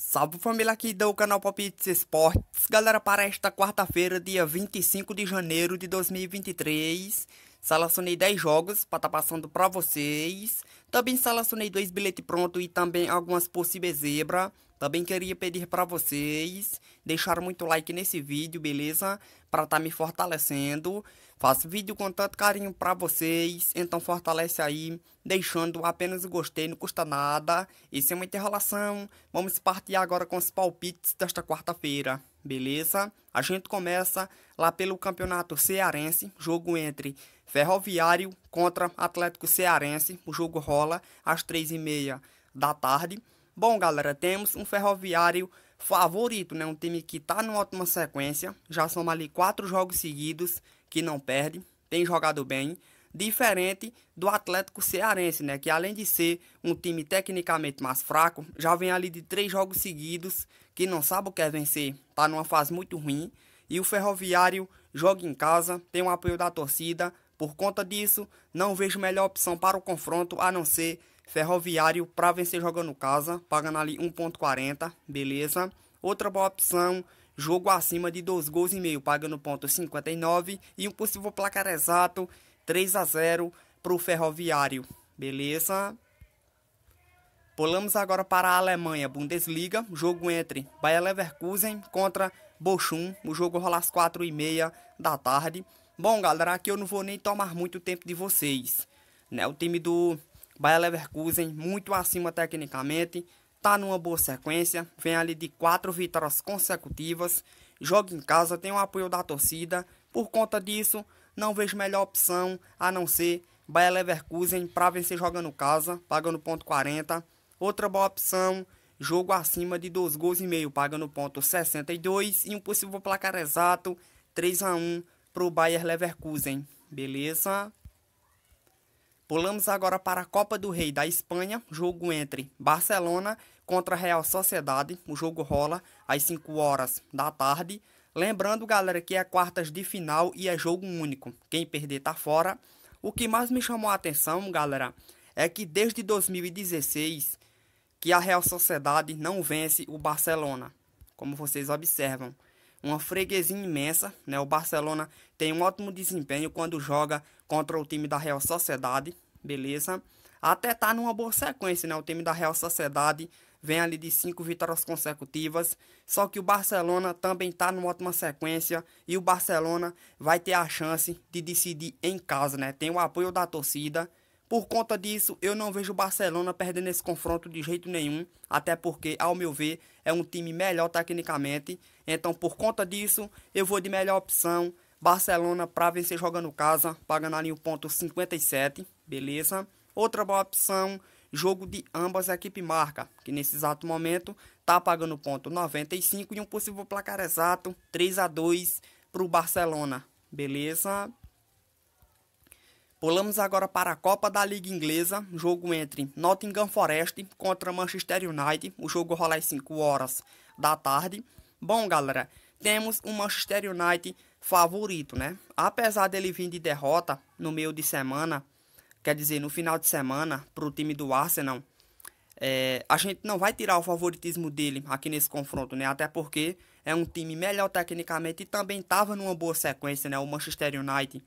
Salve família aqui do canal Palpites Esportes. Galera, para esta quarta-feira, dia 25 de janeiro de 2023, selecionei 10 jogos para estar tá passando para vocês. Também selecionei dois bilhetes pronto e também algumas possíveis zebras. Também queria pedir para vocês deixar muito like nesse vídeo, beleza? Para estar tá me fortalecendo. Faço vídeo com tanto carinho para vocês, então fortalece aí, deixando apenas o gostei, não custa nada. E sem é muita enrolação, vamos partir agora com os palpites desta quarta-feira, beleza? A gente começa lá pelo Campeonato Cearense, jogo entre Ferroviário contra Atlético Cearense. O jogo rola às três e meia da tarde. Bom, galera, temos um ferroviário favorito, né? Um time que tá numa ótima sequência. Já soma ali quatro jogos seguidos que não perde. Tem jogado bem. Diferente do Atlético Cearense, né? Que além de ser um time tecnicamente mais fraco, já vem ali de três jogos seguidos que não sabe o que é vencer. Tá numa fase muito ruim. E o Ferroviário joga em casa, tem um apoio da torcida. Por conta disso, não vejo melhor opção para o confronto a não ser Ferroviário para vencer jogando casa, pagando ali 1.40, beleza? Outra boa opção, jogo acima de 2 gols e meio, pagando ponto 59 e um possível placar exato 3 a 0 para o Ferroviário, beleza? Pulamos agora para a Alemanha, Bundesliga, jogo entre Bayer Leverkusen contra Bochum, o jogo rola às 4 e meia da tarde. Bom, galera, aqui eu não vou nem tomar muito tempo de vocês. Né? O time do Bayer Leverkusen muito acima tecnicamente, tá numa boa sequência, vem ali de quatro vitórias consecutivas, joga em casa, tem o apoio da torcida. Por conta disso, não vejo melhor opção a não ser Bayer Leverkusen para vencer jogando casa, pagando ponto 40. Outra boa opção, jogo acima de dois gols e meio, pagando ponto 62 e um possível placar exato 3 a 1 pro Bayer Leverkusen. Beleza? Pulamos agora para a Copa do Rei da Espanha, jogo entre Barcelona contra Real Sociedade. O jogo rola às 5 horas da tarde. Lembrando, galera, que é quartas de final e é jogo único. Quem perder tá fora. O que mais me chamou a atenção, galera, é que desde 2016 que a Real Sociedade não vence o Barcelona. Como vocês observam uma freguesia imensa, né? O Barcelona tem um ótimo desempenho quando joga contra o time da Real Sociedade, beleza? Até tá numa boa sequência, né? O time da Real Sociedade vem ali de cinco vitórias consecutivas. Só que o Barcelona também tá numa ótima sequência e o Barcelona vai ter a chance de decidir em casa, né? Tem o apoio da torcida. Por conta disso, eu não vejo o Barcelona perdendo esse confronto de jeito nenhum, até porque, ao meu ver, é um time melhor tecnicamente. Então, por conta disso, eu vou de melhor opção, Barcelona para vencer jogando casa, pagando ali o ponto 57, beleza? Outra boa opção, jogo de ambas equipes marca, que nesse exato momento está pagando o ponto 95 e um possível placar exato 3 a 2 para o Barcelona, beleza? Pulamos agora para a Copa da Liga Inglesa, jogo entre Nottingham Forest contra Manchester United. O jogo rola às 5 horas da tarde. Bom, galera, temos o Manchester United favorito, né? Apesar dele vir de derrota no meio de semana, quer dizer, no final de semana, para o time do Arsenal, é, a gente não vai tirar o favoritismo dele aqui nesse confronto, né? Até porque é um time melhor tecnicamente e também estava numa boa sequência, né? O Manchester United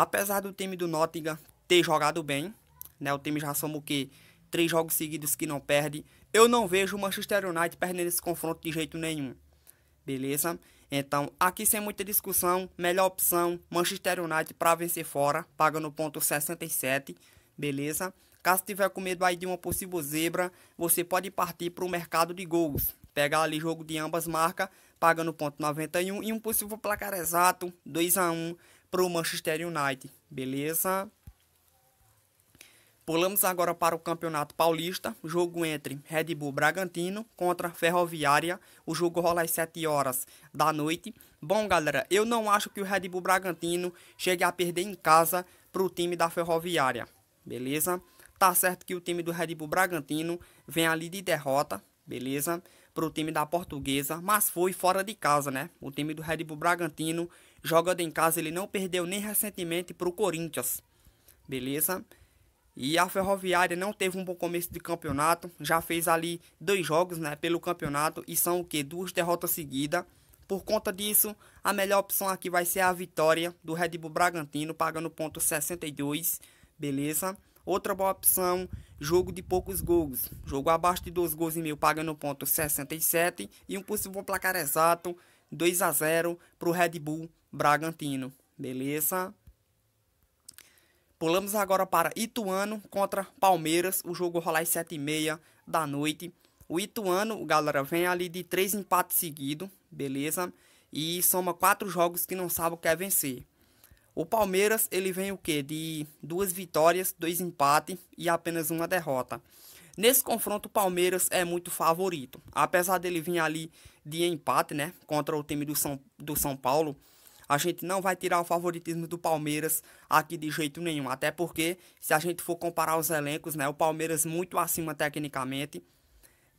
Apesar do time do Nottingham ter jogado bem, né? O time já soma o quê? Três jogos seguidos que não perde. Eu não vejo o Manchester United perdendo esse confronto de jeito nenhum. Beleza? Então, aqui sem muita discussão, melhor opção, Manchester United para vencer fora, paga no ponto 67, beleza? Caso tiver com medo aí de uma possível zebra, você pode partir para o mercado de gols. Pegar ali jogo de ambas marcas, paga no ponto 91 e um possível placar exato, 2 a 1 para o Manchester United, beleza? Pulamos agora para o Campeonato Paulista, jogo entre Red Bull Bragantino contra Ferroviária. O jogo rola às 7 horas da noite. Bom, galera, eu não acho que o Red Bull Bragantino chegue a perder em casa para o time da Ferroviária, beleza? Tá certo que o time do Red Bull Bragantino vem ali de derrota, beleza? Para o time da Portuguesa, mas foi fora de casa, né? O time do Red Bull Bragantino jogando em casa, ele não perdeu nem recentemente para o Corinthians, beleza? E a Ferroviária não teve um bom começo de campeonato, já fez ali dois jogos né, pelo campeonato e são o que? Duas derrotas seguidas. Por conta disso, a melhor opção aqui vai ser a vitória do Red Bull Bragantino, pagando ponto 62, beleza? Outra boa opção, jogo de poucos gols. Jogo abaixo de 2 gols e meio, pagando ponto 67 e um possível placar exato 2 a 0 para o Red Bull Bragantino, beleza? Pulamos agora para Ituano contra Palmeiras. O jogo rolar às 7h30 da noite. O Ituano, galera, vem ali de três empates seguidos, beleza? E soma quatro jogos que não sabe o que é vencer. O Palmeiras, ele vem o quê? De duas vitórias, dois empates e apenas uma derrota. Nesse confronto, o Palmeiras é muito favorito. Apesar dele vir ali de empate, né? Contra o time do São, do São Paulo. A gente não vai tirar o favoritismo do Palmeiras aqui de jeito nenhum. Até porque, se a gente for comparar os elencos, né? O Palmeiras muito acima tecnicamente.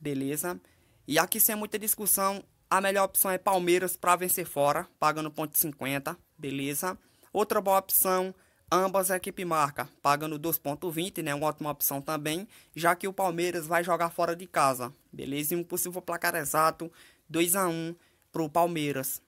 Beleza? E aqui sem muita discussão, a melhor opção é Palmeiras para vencer fora, pagando 0,50. Beleza? Outra boa opção ambas a equipe marca, pagando 2.20, né? Uma ótima opção também, já que o Palmeiras vai jogar fora de casa, beleza? E um possível placar exato, 2 a 1 para o Palmeiras.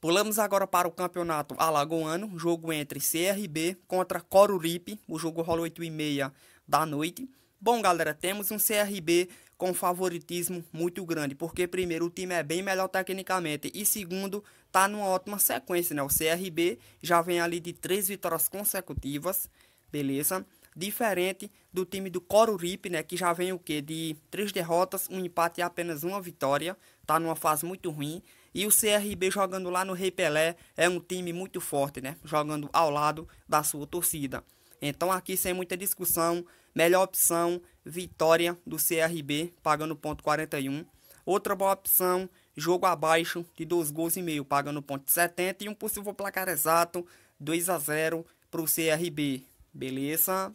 Pulamos agora para o campeonato alagoano, jogo entre CRB contra Coruripe, o jogo rola 8 e meia da noite. Bom, galera, temos um CRB com favoritismo muito grande, porque primeiro o time é bem melhor tecnicamente e segundo tá numa ótima sequência, né? O CRB já vem ali de três vitórias consecutivas, beleza? Diferente do time do Coruripe, né? Que já vem o quê? De três derrotas, um empate e apenas uma vitória. Tá numa fase muito ruim. E o CRB jogando lá no Rei Pelé é um time muito forte, né? Jogando ao lado da sua torcida. Então aqui sem muita discussão, melhor opção, vitória do CRB, pagando ponto 41. Outra boa opção, jogo abaixo de 2 gols e meio, pagando ponto 70 e um possível placar exato, 2 a 0 para o CRB. Beleza?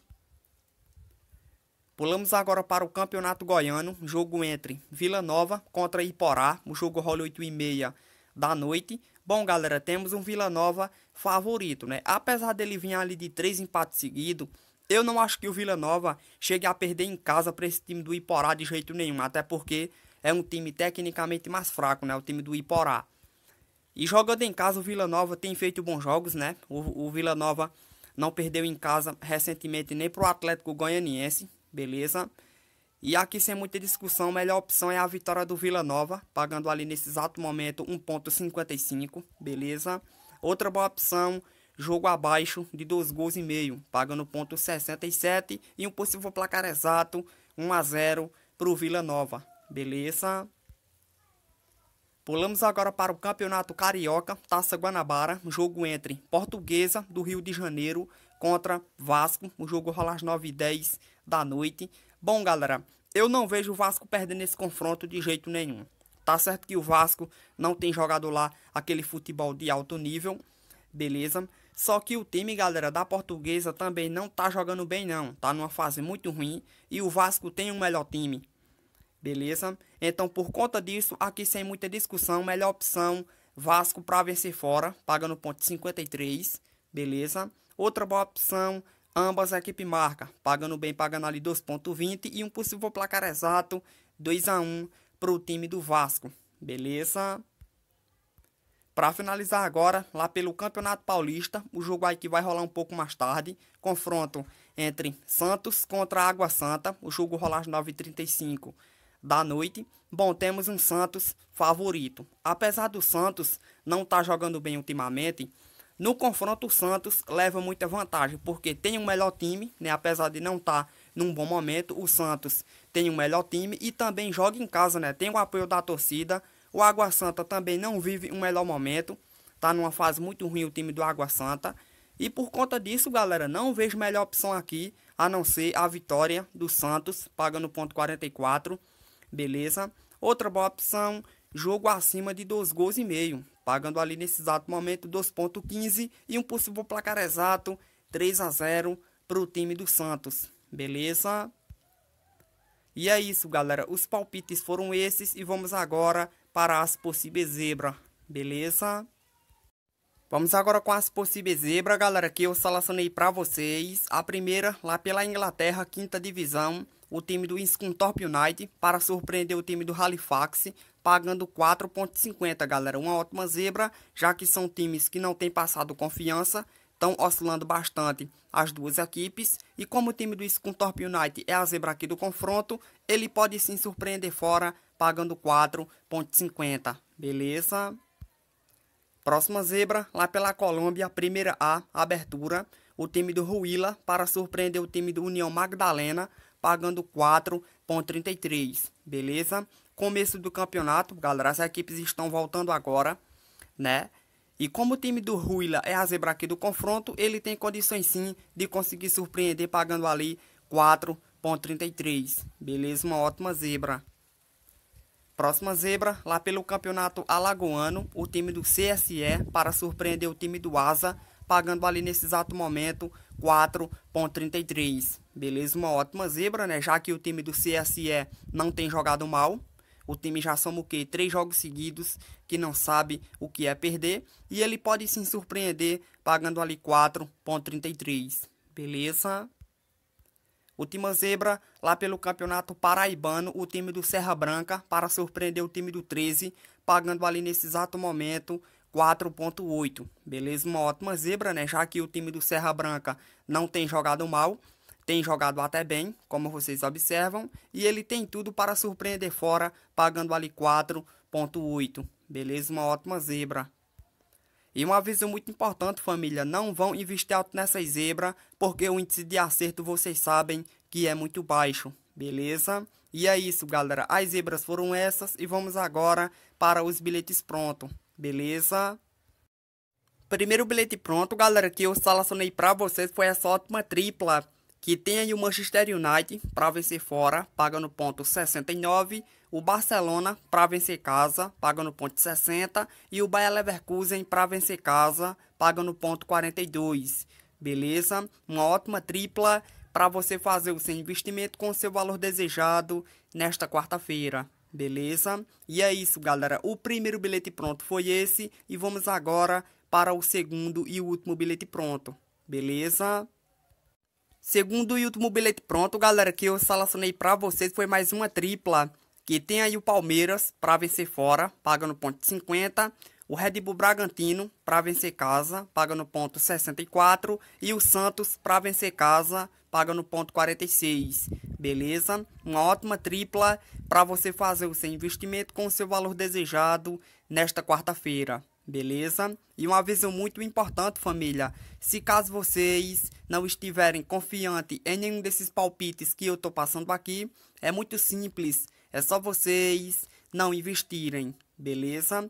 Pulamos agora para o Campeonato Goiano, jogo entre Vila Nova contra Iporá, o jogo rola 8 e meia da noite. Bom, galera, temos um Vila Nova favorito, né? Apesar dele vir ali de três empates seguidos, eu não acho que o Vila Nova chegue a perder em casa para esse time do Iporá de jeito nenhum, até porque é um time tecnicamente mais fraco, né? O time do Iporá. E jogando em casa, o Vila Nova tem feito bons jogos, né? O, o Vila Nova não perdeu em casa recentemente nem para o Atlético Goianiense, beleza? E aqui, sem muita discussão, a melhor opção é a vitória do Vila Nova, pagando ali nesse exato momento 1.55, beleza? Outra boa opção, jogo abaixo de 2 gols e meio, pagando 0.67 e um possível placar exato 1 a 0 para o Vila Nova, beleza? Pulamos agora para o Campeonato Carioca, Taça Guanabara, jogo entre Portuguesa do Rio de Janeiro contra Vasco, o jogo rola às 9h10 da noite. Bom, galera, eu não vejo o Vasco perdendo esse confronto de jeito nenhum. Tá certo que o Vasco não tem jogado lá aquele futebol de alto nível, beleza? Só que o time, galera, da portuguesa também não tá jogando bem não. Tá numa fase muito ruim e o Vasco tem um melhor time. Beleza? Então, por conta disso, aqui sem muita discussão, melhor opção, Vasco para vencer fora, pagando ponto 53, beleza? Outra boa opção, Ambas a equipe marca, pagando bem, pagando ali 2.20 e um possível placar exato 2 a 1 para o time do Vasco. Beleza? Para finalizar agora, lá pelo Campeonato Paulista, o jogo aí que vai rolar um pouco mais tarde, confronto entre Santos contra Água Santa, o jogo rolar às 9h35 da noite. Bom, temos um Santos favorito. Apesar do Santos não estar tá jogando bem ultimamente, no confronto, o Santos leva muita vantagem, porque tem um melhor time, né? apesar de não estar tá num bom momento, o Santos tem um melhor time e também joga em casa, né? tem o apoio da torcida. O Água Santa também não vive um melhor momento, está numa fase muito ruim o time do Água Santa. E por conta disso, galera, não vejo melhor opção aqui a não ser a vitória do Santos, pagando ponto 44, beleza? Outra boa opção jogo acima de 2 gols e meio, pagando ali nesse exato momento 2.15 e um possível placar exato 3 a 0 para o time do Santos. Beleza? E é isso, galera. Os palpites foram esses e vamos agora para as possíveis zebra. Beleza? Vamos agora com as possíveis zebra, galera, que eu selecionei para vocês. A primeira, lá pela Inglaterra, quinta divisão, o time do Scunthorpe United para surpreender o time do Halifax pagando 4,50, galera. Uma ótima zebra, já que são times que não têm passado confiança, estão oscilando bastante as duas equipes. E como o time do Scunthorpe United é a zebra aqui do confronto, ele pode sim surpreender fora, pagando 4,50, beleza? Próxima zebra, lá pela Colômbia, primeira A, abertura. O time do Ruila para surpreender o time do União Magdalena, pagando 4 4.33, beleza? Começo do campeonato, galera, as equipes estão voltando agora, né? E como o time do Ruila é a zebra aqui do confronto, ele tem condições sim de conseguir surpreender pagando ali 4.33, beleza? Uma ótima zebra. Próxima zebra, lá pelo campeonato alagoano, o time do CSE para surpreender o time do Asa, pagando ali nesse exato momento 4.33. Beleza? Uma ótima zebra, né? Já que o time do CSE não tem jogado mal. O time já soma o quê? Três jogos seguidos que não sabe o que é perder. E ele pode se surpreender pagando ali 4.33. Beleza? O time Zebra, lá pelo Campeonato Paraibano, o time do Serra Branca, para surpreender o time do 13, pagando ali nesse exato momento 4.8. Beleza? Uma ótima zebra, né? Já que o time do Serra Branca não tem jogado mal, tem jogado até bem, como vocês observam, e ele tem tudo para surpreender fora, pagando ali 4.8. Beleza? Uma ótima zebra. E um aviso muito importante, família, não vão investir alto nessa zebra, porque o índice de acerto vocês sabem que é muito baixo, beleza? E é isso, galera. As zebras foram essas e vamos agora para os bilhetes prontos beleza? Primeiro bilhete pronto, galera, que eu selecionei pra vocês foi essa ótima tripla. Que tem aí o Manchester United pra vencer fora, paga no ponto 69. O Barcelona pra vencer casa, paga no ponto 60. E o Bayer Leverkusen pra vencer casa, paga no ponto 42. Beleza? Uma ótima tripla para você fazer o seu investimento com o seu valor desejado nesta quarta-feira. Beleza? E é isso, galera. O primeiro bilhete pronto foi esse. E vamos agora para o segundo e último bilhete pronto. Beleza? Segundo e último bilhete pronto, galera, que eu selecionei para vocês foi mais uma tripla. Que tem aí o Palmeiras para vencer fora, pagando ponto 50. O Red Bull Bragantino, para vencer casa, paga no ponto 64. E o Santos, para vencer casa, paga no ponto 46. Beleza? Uma ótima tripla para você fazer o seu investimento com o seu valor desejado nesta quarta-feira. Beleza? E um aviso muito importante, família. Se caso vocês não estiverem confiante em nenhum desses palpites que eu tô passando aqui, é muito simples. É só vocês não investirem, beleza?